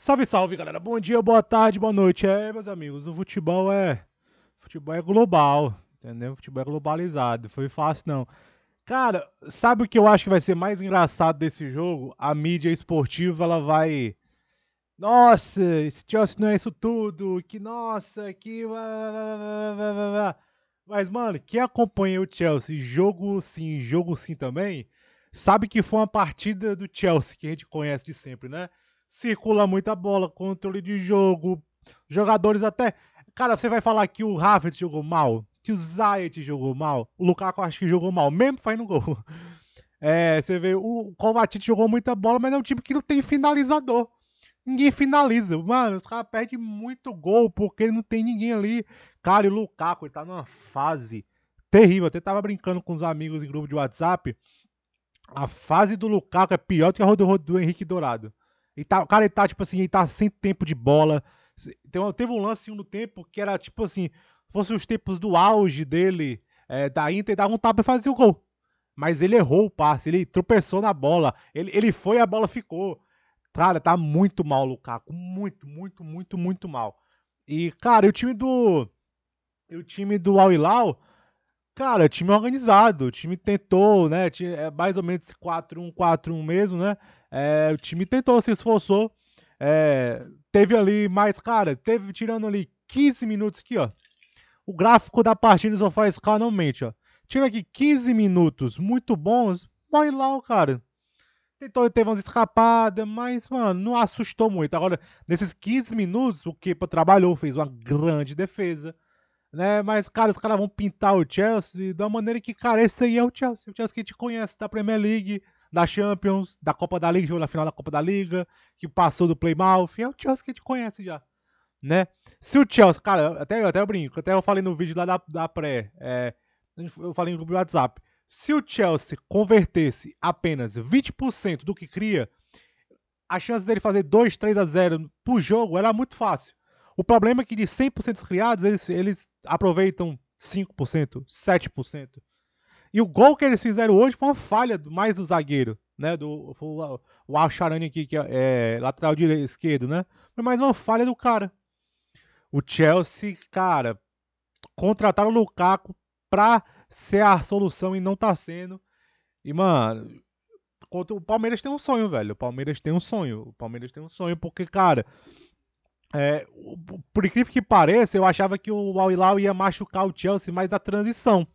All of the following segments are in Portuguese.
Salve, salve, galera. Bom dia, boa tarde, boa noite. É, meus amigos, o futebol é futebol é global, entendeu? O futebol é globalizado. Foi fácil não. Cara, sabe o que eu acho que vai ser mais engraçado desse jogo? A mídia esportiva, ela vai Nossa, esse Chelsea não é isso tudo. Que nossa, que Mas mano, quem acompanha o Chelsea, jogo sim, jogo sim também, sabe que foi uma partida do Chelsea que a gente conhece de sempre, né? circula muita bola, controle de jogo, jogadores até. Cara, você vai falar que o Havertz jogou mal, que o Zayt jogou mal, o Lukaku acho que jogou mal, mesmo fazendo gol. É, você vê, o Kovacic jogou muita bola, mas é um time que não tem finalizador. Ninguém finaliza. Mano, os caras perdem muito gol porque não tem ninguém ali. Cara, e o Lukaku, ele tá numa fase terrível. Eu até tava brincando com os amigos em grupo de WhatsApp. A fase do Lukaku é pior do que a do, do Henrique Dourado e tá, o cara ele tá, tipo assim, ele tá sem tempo de bola. Então, teve um lance no tempo que era, tipo assim, fosse os tempos do auge dele, é, da Inter, dava um tapa e fazia o gol. Mas ele errou o passe, ele tropeçou na bola. Ele, ele foi a bola ficou. Cara, tá muito mal o Lukaku. Muito, muito, muito, muito mal. E, cara, e o time do. o time do Al Hilal, cara, é time organizado. O time tentou, né? Tinha, é mais ou menos 4-1-4-1 mesmo, né? É, o time tentou, se esforçou. É, teve ali mais, cara, teve tirando ali 15 minutos aqui, ó. O gráfico da partida do SofaScore não mente, ó. Tira aqui 15 minutos muito bons, Morre lá, o cara. Tentou teve umas escapadas, mas, mano, não assustou muito. Agora, nesses 15 minutos, o Kepa trabalhou, fez uma grande defesa. Né? Mas, cara, os caras vão pintar o Chelsea da maneira que, cara, esse aí é o Chelsea. O Chelsea que a gente conhece da Premier League da Champions, da Copa da Liga, jogou na final da Copa da Liga, que passou do Playmouth, é o Chelsea que a gente conhece já, né? Se o Chelsea, cara, até, até eu brinco, até eu falei no vídeo lá da, da pré, é, eu falei no grupo do WhatsApp, se o Chelsea convertesse apenas 20% do que cria, a chance dele fazer 2, 3 a 0 pro jogo era muito fácil. O problema é que de 100% criados, eles, eles aproveitam 5%, 7%. E o gol que eles fizeram hoje foi uma falha mais do zagueiro, né? Do o, o al aqui, que é, é lateral direito, esquerdo, né? Foi mais uma falha do cara. O Chelsea, cara, contrataram o Lukaku pra ser a solução e não tá sendo. E, mano, o Palmeiras tem um sonho, velho. O Palmeiras tem um sonho. O Palmeiras tem um sonho, porque, cara, é, por incrível que pareça, eu achava que o Al-Hilal ia machucar o Chelsea mais da transição.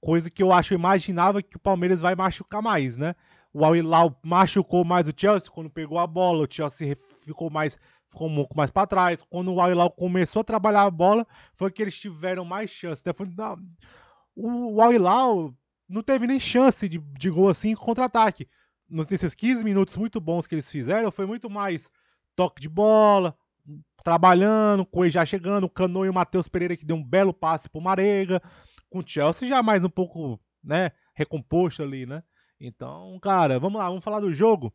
Coisa que eu acho, imaginava que o Palmeiras vai machucar mais, né? O Al-Hilal machucou mais o Chelsea quando pegou a bola, o Chelsea ficou mais ficou um pouco mais para trás. Quando o Al-Hilal começou a trabalhar a bola, foi que eles tiveram mais chance. Né? Foi, não, o Al-Hilal não teve nem chance de, de gol assim contra-ataque. Nesses 15 minutos muito bons que eles fizeram, foi muito mais toque de bola, trabalhando, Coelho já chegando, o Cano e o Matheus Pereira que deu um belo passe pro Marega com o Chelsea já mais um pouco, né, recomposto ali, né? Então, cara, vamos lá, vamos falar do jogo.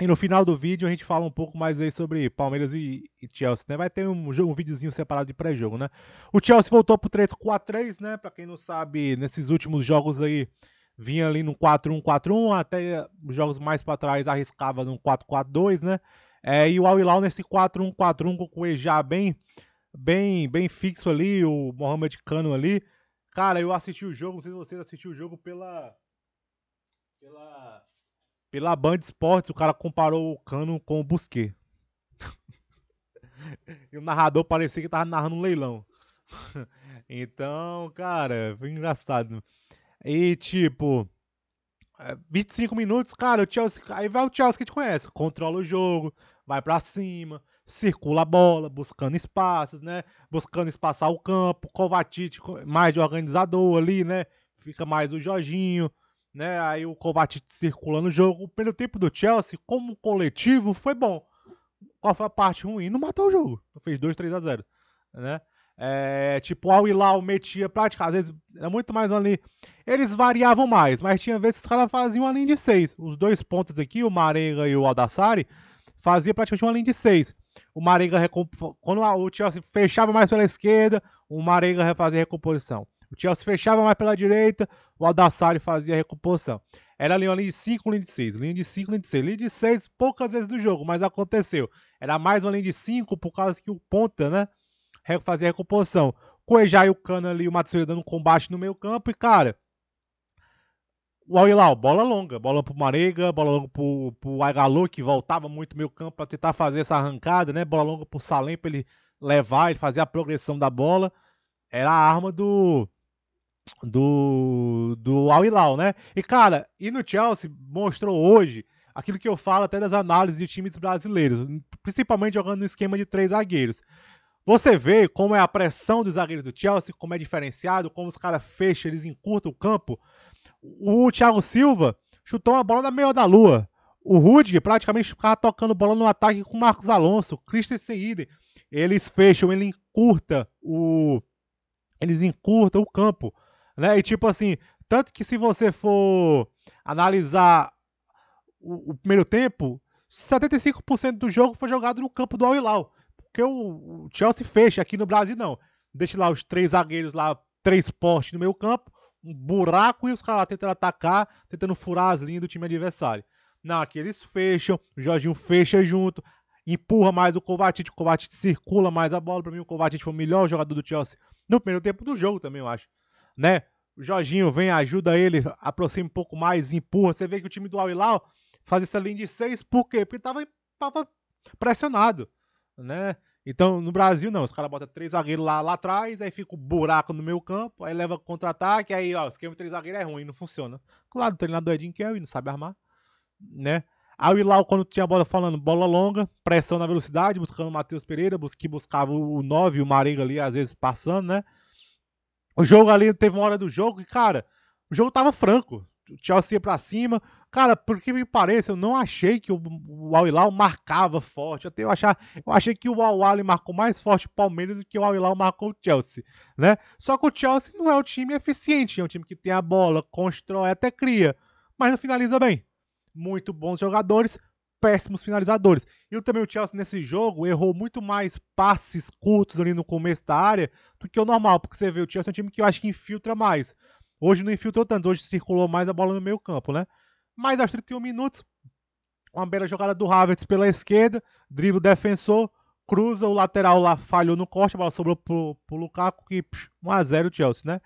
E no final do vídeo a gente fala um pouco mais aí sobre Palmeiras e, e Chelsea, né? Vai ter um, um videozinho separado de pré-jogo, né? O Chelsea voltou pro 3-4-3, né? Para quem não sabe, nesses últimos jogos aí, vinha ali no 4-1-4-1, até jogos mais para trás arriscava no 4-4-2, né? É, e o al nesse 4-1-4-1 com o Ejá bem, bem, bem fixo ali, o Mohamed Cano ali, Cara, eu assisti o jogo, não sei se vocês assistiram o jogo pela. Pela. Pela Band Esportes, o cara comparou o Cano com o Busquet. e o narrador parecia que tava narrando um leilão. então, cara, foi engraçado. E tipo. 25 é, minutos, cara, o Chelsea. Aí vai o Chelsea que te conhece. Controla o jogo, vai pra cima, circula a bola, buscando espaços, né? Buscando espaçar o campo. Kovacic mais de organizador ali, né? Fica mais o Jorginho, né? Aí o Kovacic circulando o jogo. O primeiro tempo do Chelsea, como coletivo, foi bom. Qual foi a parte ruim? Não matou o jogo. Fez 2, 3 a 0, né? É, tipo, ao o metia praticamente, às vezes era muito mais ali. Eles variavam mais, mas tinha vezes que os caras faziam uma linha de seis. Os dois pontos aqui, o Marenga e o Aldassari, fazia praticamente uma linha de seis o Maringa quando o Chelsea fechava mais pela esquerda, o Maringa fazia recomposição. O Chelsea fechava mais pela direita, o Aldassari fazia recomposição. Era ali uma linha de 5, linha de 6, linha de 5, linha de 6, linha de 6 poucas vezes do jogo, mas aconteceu. Era mais uma linha de 5 por causa que o ponta, né, fazia recomposição. Coejar e o Cano ali, o Matsuda dando combate no meio campo e, cara, o Al-Hilal, bola longa, bola pro Marega, bola longa pro, pro Agalu, que voltava muito meio campo para tentar fazer essa arrancada, né? Bola longa pro Salem pra ele levar, ele fazer a progressão da bola. Era a arma do do do Al-Hilal, né? E cara, e no Chelsea mostrou hoje aquilo que eu falo até das análises de times brasileiros, principalmente jogando no esquema de três zagueiros. Você vê como é a pressão dos zagueiros do Chelsea, como é diferenciado, como os caras fecham, eles encurtam o campo. O Thiago Silva chutou uma bola da meia da lua. O Rudiger praticamente ficava tocando bola no ataque com o Marcos Alonso, Christian Seiden. Eles fecham, ele encurta o. Eles encurtam o campo. Né? E tipo assim, tanto que se você for analisar o, o primeiro tempo, 75% do jogo foi jogado no campo do Al Porque o, o Chelsea fecha aqui no Brasil, não. Deixa lá os três zagueiros lá, três postes no meio campo um buraco e os caras tentando atacar, tentando furar as linhas do time adversário. Não, aqui eles fecham, o Jorginho fecha junto, empurra mais o Kovacic, o Kovacic circula mais a bola. Para mim, o Kovacic foi o melhor jogador do Chelsea no primeiro tempo do jogo também, eu acho. Né? O Jorginho vem, ajuda ele, aproxima um pouco mais, empurra. Você vê que o time do Al-Hilal faz essa linha de seis, por quê? Porque tava, tava pressionado, né? Então, no Brasil, não. Os caras botam três zagueiros lá, lá atrás, aí fica o um buraco no meio campo, aí leva contra-ataque, aí, ó, esquema de três zagueiros é ruim, não funciona. Claro, o treinador é e não sabe armar, né? Aí o Ilau, quando tinha a bola falando, bola longa, pressão na velocidade, buscando o Matheus Pereira, que buscava o 9, o Maringa ali, às vezes passando, né? O jogo ali, teve uma hora do jogo que, cara, o jogo tava franco. Chelsea ia pra cima. Cara, por que me parece, eu não achei que o, o Al Hilal marcava forte. Até eu, achar, eu achei que o Al Ahly marcou mais forte o Palmeiras do que o Al Hilal marcou o Chelsea, né? Só que o Chelsea não é um time eficiente, é um time que tem a bola, constrói, até cria, mas não finaliza bem. Muito bons jogadores, péssimos finalizadores. E também o Chelsea nesse jogo errou muito mais passes curtos ali no começo da área do que o normal, porque você vê o Chelsea é um time que eu acho que infiltra mais. Hoje não infiltrou tanto, hoje circulou mais a bola no meio campo, né? Mas aos 31 minutos, uma bela jogada do Havertz pela esquerda, drible defensor, cruza, o lateral lá falhou no corte, a bola sobrou pro, pro Lukaku, que 1x0 Chelsea, né?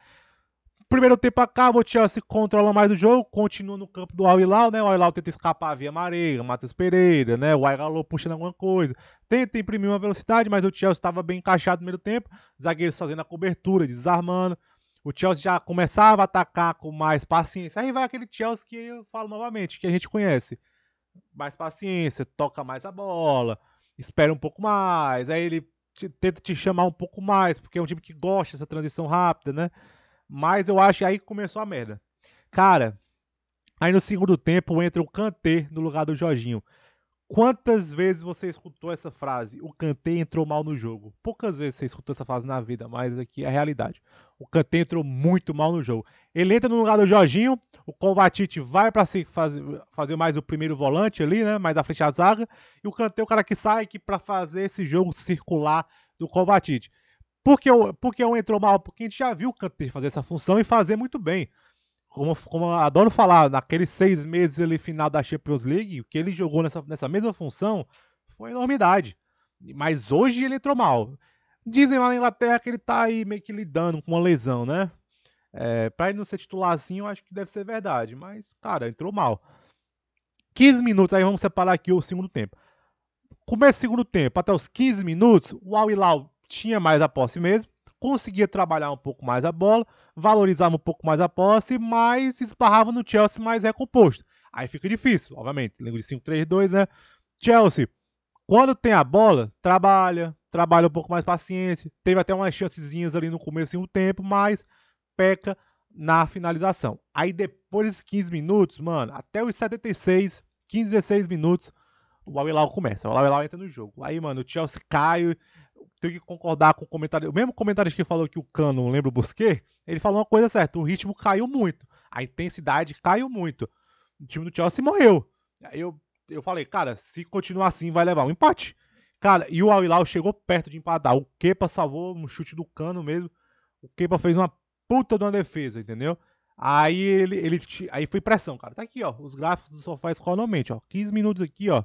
Primeiro tempo acaba, o Chelsea controla mais o jogo, continua no campo do Al-Hilal, né? O Al-Hilal tenta escapar via Mareira, Matheus Pereira, né? O Aigalô puxando alguma coisa. Tenta imprimir uma velocidade, mas o Chelsea estava bem encaixado no primeiro tempo. Zagueiros fazendo a cobertura, desarmando o Chelsea já começava a atacar com mais paciência. Aí vai aquele Chelsea que eu falo novamente, que a gente conhece. Mais paciência, toca mais a bola, espera um pouco mais. Aí ele te, tenta te chamar um pouco mais, porque é um time que gosta dessa transição rápida, né? Mas eu acho que aí começou a merda. Cara, aí no segundo tempo entra o Kanté no lugar do Jorginho. Quantas vezes você escutou essa frase? O Kanté entrou mal no jogo. Poucas vezes você escutou essa frase na vida, mas aqui é a realidade. O Kanté entrou muito mal no jogo. Ele entra no lugar do Jorginho, o Kovacic vai para se fazer, fazer mais o primeiro volante ali, né? Mais à frente a zaga. E o Kanté é o cara que sai aqui para fazer esse jogo circular do Kovacic. Por que, por que um entrou mal? Porque a gente já viu o Kanté fazer essa função e fazer muito bem como, como eu adoro falar, naqueles seis meses ali final da Champions League, o que ele jogou nessa, nessa mesma função foi enormidade. Mas hoje ele entrou mal. Dizem lá na Inglaterra que ele tá aí meio que lidando com uma lesão, né? É, pra ele não ser titular assim, eu acho que deve ser verdade. Mas, cara, entrou mal. 15 minutos, aí vamos separar aqui o segundo tempo. Começo do segundo tempo, até os 15 minutos, o Al Hilal tinha mais a posse mesmo conseguia trabalhar um pouco mais a bola, valorizava um pouco mais a posse, mas esbarrava no Chelsea mais recomposto. Aí fica difícil, obviamente. Lembro de 5-3-2, né? Chelsea, quando tem a bola, trabalha, trabalha um pouco mais paciência. Teve até umas chancezinhas ali no começo em um tempo, mas peca na finalização. Aí depois desses 15 minutos, mano, até os 76, 15, 16 minutos, o Al Hilal começa. O Al Hilal entra no jogo. Aí, mano, o Chelsea cai tenho que concordar com o comentário. O mesmo comentário que falou que o Cano lembra o Busquet, ele falou uma coisa certa: o ritmo caiu muito, a intensidade caiu muito. O time do Chelsea morreu. Aí eu, eu falei, cara, se continuar assim, vai levar um empate. Cara, e o al chegou perto de empatar. O Kepa salvou um chute do Cano mesmo. O Kepa fez uma puta de uma defesa, entendeu? Aí ele, ele aí foi pressão, cara. Tá aqui, ó, os gráficos do Sofá Escola ó. 15 minutos aqui, ó.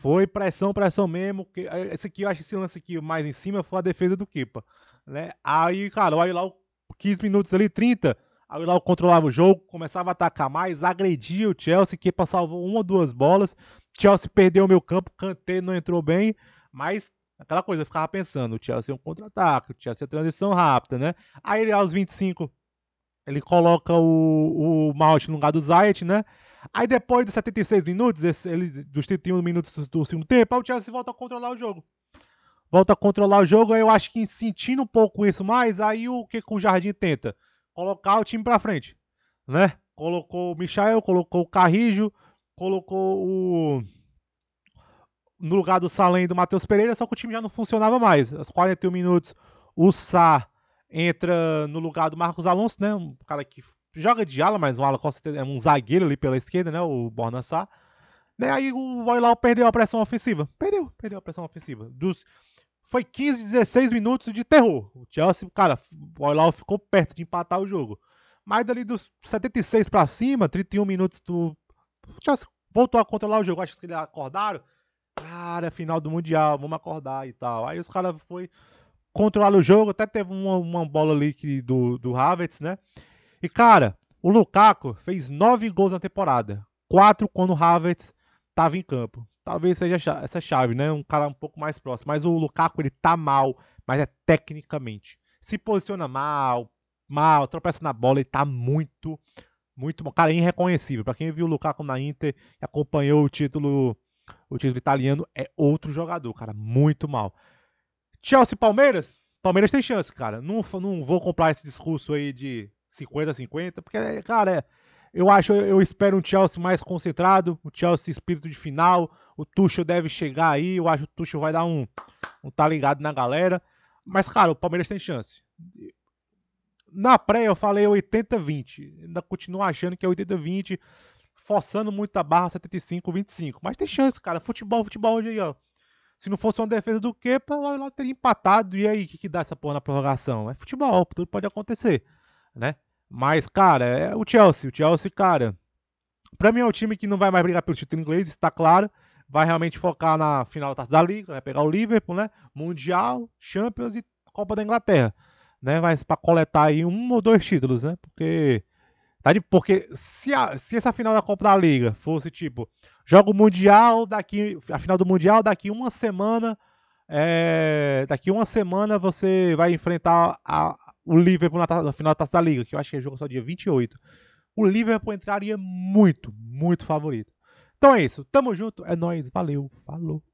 Foi pressão, pressão mesmo. Que, eh, esse aqui, eu acho que esse lance aqui mais em cima foi a defesa do Kipa. Né? Aí, cara, o Al 15 minutos ali, 30. Aí lá controlava o jogo, começava a atacar mais, agredia o Chelsea, que salvou uma ou duas bolas. Chelsea perdeu o meu campo, Kanté não entrou bem, mas aquela coisa, eu ficava pensando, o Chelsea é um contra-ataque, o Chelsea é transição rápida, né? Aí aos 25, ele coloca o, o Mount no lugar do Zayt né? Aí depois dos 76 minutos, esse, ele, dos 31 minutos do segundo tempo, o Chelsea volta a controlar o jogo. Volta a controlar o jogo, aí eu acho que sentindo um pouco isso mais, aí o que, que o Jardim tenta? Colocar o time pra frente, né? Colocou o Michael, colocou o Carrijo, colocou o... No lugar do Salem e do Matheus Pereira, só que o time já não funcionava mais. Aos 41 minutos, o Sá entra no lugar do Marcos Alonso, né? Um cara que joga de ala, mas um ala com certeza é um zagueiro ali pela esquerda, né? O Borna Sá. Né, aí o Voilau perdeu a pressão ofensiva. Perdeu, perdeu a pressão ofensiva. Dos, foi 15, 16 minutos de terror. O Chelsea, cara, o Voilau ficou perto de empatar o jogo. Mas dali dos 76 para cima, 31 minutos do. O Chelsea voltou a controlar o jogo. Acho que eles acordaram. Cara, é final do Mundial, vamos acordar e tal. Aí os caras foi controlar o jogo. Até teve uma, uma bola ali que, do, do Havertz, né? E cara, o Lukaku fez nove gols na temporada, quatro quando o Havertz estava em campo. Talvez seja essa é chave, né? Um cara um pouco mais próximo. Mas o Lukaku ele tá mal, mas é tecnicamente. Se posiciona mal, mal, tropeça na bola, ele tá muito, muito bom. Cara, é irreconhecível. Para quem viu o Lukaku na Inter e acompanhou o título, o título italiano, é outro jogador, cara, muito mal. Chelsea Palmeiras? Palmeiras tem chance, cara. Não, não vou comprar esse discurso aí de 50-50, porque, cara, é, eu acho, eu espero um Chelsea mais concentrado, o um Chelsea espírito de final, o Tuchel deve chegar aí, eu acho que o Tuchel vai dar um, um tá ligado na galera, mas, cara, o Palmeiras tem chance. Na pré eu falei 80-20, ainda continuo achando que é 80-20, forçando muito a barra 75-25, mas tem chance, cara, futebol, futebol hoje aí, ó. Se não fosse uma defesa do Kepa, o Al teria empatado. E aí, o que, que dá essa porra na prorrogação? É futebol, tudo pode acontecer né? Mas, cara, é o Chelsea. O Chelsea, cara, pra mim é um time que não vai mais brigar pelo título inglês, está claro. Vai realmente focar na final da Taça da Liga, vai pegar o Liverpool, né? Mundial, Champions e Copa da Inglaterra, né? Mas para coletar aí um ou dois títulos, né? Porque tá de porque se, a, se essa final da Copa da Liga fosse tipo, joga o Mundial daqui, a final do Mundial daqui uma semana, é, daqui uma semana você vai enfrentar a, o Liverpool na, na final da Taça da Liga, que eu acho que é jogo só dia 28. O Liverpool entraria muito, muito favorito. Então é isso. Tamo junto. É nóis. Valeu. Falou.